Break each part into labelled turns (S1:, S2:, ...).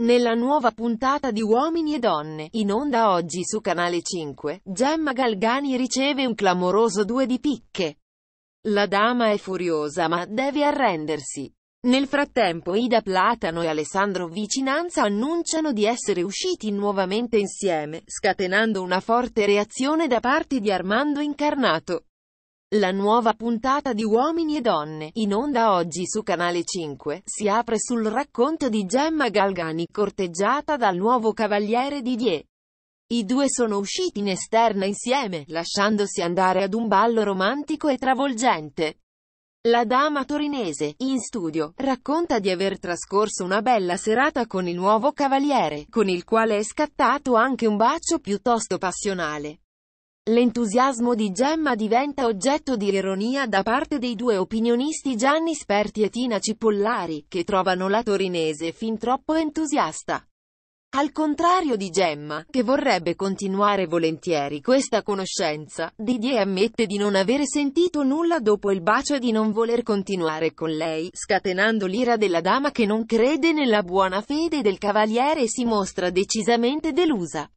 S1: Nella nuova puntata di Uomini e Donne, in onda oggi su Canale 5, Gemma Galgani riceve un clamoroso due di picche. La dama è furiosa ma deve arrendersi. Nel frattempo Ida Platano e Alessandro Vicinanza annunciano di essere usciti nuovamente insieme, scatenando una forte reazione da parte di Armando Incarnato. La nuova puntata di Uomini e Donne, in onda oggi su Canale 5, si apre sul racconto di Gemma Galgani corteggiata dal nuovo cavaliere Didier. I due sono usciti in esterna insieme, lasciandosi andare ad un ballo romantico e travolgente. La dama torinese, in studio, racconta di aver trascorso una bella serata con il nuovo cavaliere, con il quale è scattato anche un bacio piuttosto passionale. L'entusiasmo di Gemma diventa oggetto di ironia da parte dei due opinionisti Gianni Sperti e Tina Cipollari, che trovano la torinese fin troppo entusiasta. Al contrario di Gemma, che vorrebbe continuare volentieri questa conoscenza, Didier ammette di non avere sentito nulla dopo il bacio e di non voler continuare con lei, scatenando l'ira della dama che non crede nella buona fede del cavaliere e si mostra decisamente delusa.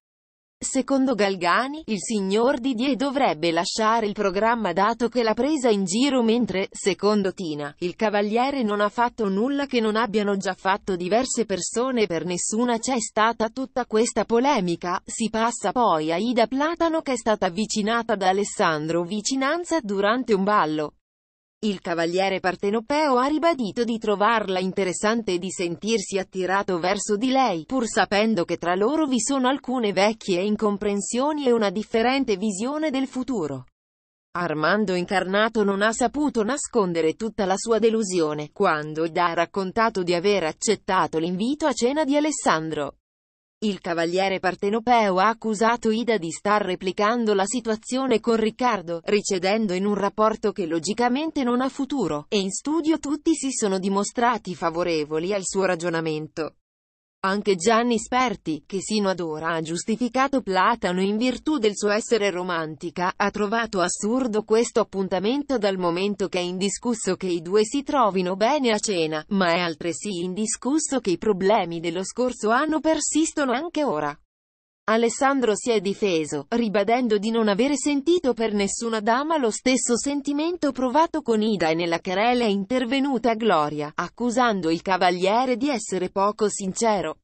S1: Secondo Galgani, il signor Didier dovrebbe lasciare il programma dato che l'ha presa in giro mentre, secondo Tina, il cavaliere non ha fatto nulla che non abbiano già fatto diverse persone per nessuna c'è stata tutta questa polemica, si passa poi a Ida Platano che è stata avvicinata da Alessandro Vicinanza durante un ballo. Il cavaliere partenopeo ha ribadito di trovarla interessante e di sentirsi attirato verso di lei, pur sapendo che tra loro vi sono alcune vecchie incomprensioni e una differente visione del futuro. Armando Incarnato non ha saputo nascondere tutta la sua delusione, quando Ida ha raccontato di aver accettato l'invito a cena di Alessandro. Il cavaliere partenopeo ha accusato Ida di star replicando la situazione con Riccardo, ricedendo in un rapporto che logicamente non ha futuro, e in studio tutti si sono dimostrati favorevoli al suo ragionamento. Anche Gianni Sperti, che sino ad ora ha giustificato Platano in virtù del suo essere romantica, ha trovato assurdo questo appuntamento dal momento che è indiscusso che i due si trovino bene a cena, ma è altresì indiscusso che i problemi dello scorso anno persistono anche ora. Alessandro si è difeso, ribadendo di non avere sentito per nessuna dama lo stesso sentimento provato con Ida e nella querela è intervenuta Gloria, accusando il cavaliere di essere poco sincero.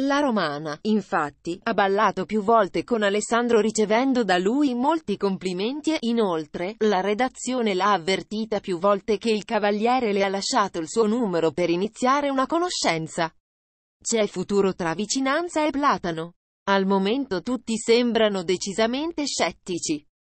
S1: La romana, infatti, ha ballato più volte con Alessandro ricevendo da lui molti complimenti e, inoltre, la redazione l'ha avvertita più volte che il cavaliere le ha lasciato il suo numero per iniziare una conoscenza. C'è futuro tra vicinanza e platano. Al momento tutti sembrano decisamente scettici.